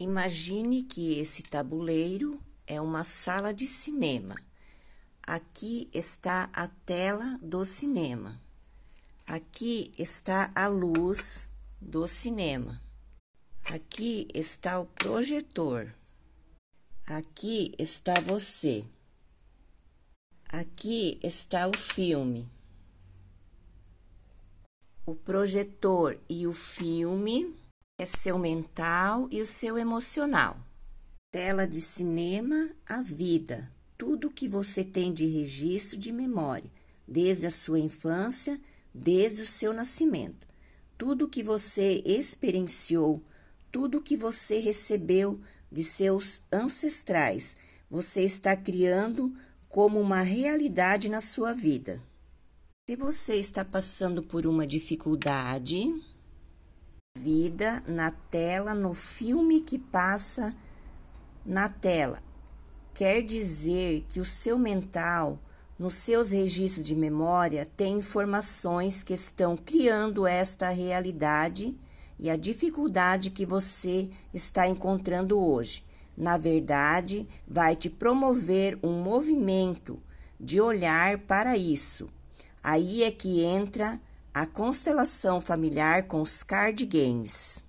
Imagine que esse tabuleiro é uma sala de cinema. Aqui está a tela do cinema. Aqui está a luz do cinema. Aqui está o projetor. Aqui está você. Aqui está o filme. O projetor e o filme é seu mental e o seu emocional. Tela de cinema, a vida, tudo o que você tem de registro de memória, desde a sua infância, desde o seu nascimento. Tudo o que você experienciou, tudo o que você recebeu de seus ancestrais, você está criando como uma realidade na sua vida. Se você está passando por uma dificuldade, vida na tela, no filme que passa na tela. Quer dizer que o seu mental, nos seus registros de memória, tem informações que estão criando esta realidade e a dificuldade que você está encontrando hoje. Na verdade, vai te promover um movimento de olhar para isso. Aí é que entra a constelação familiar com os Cardigans.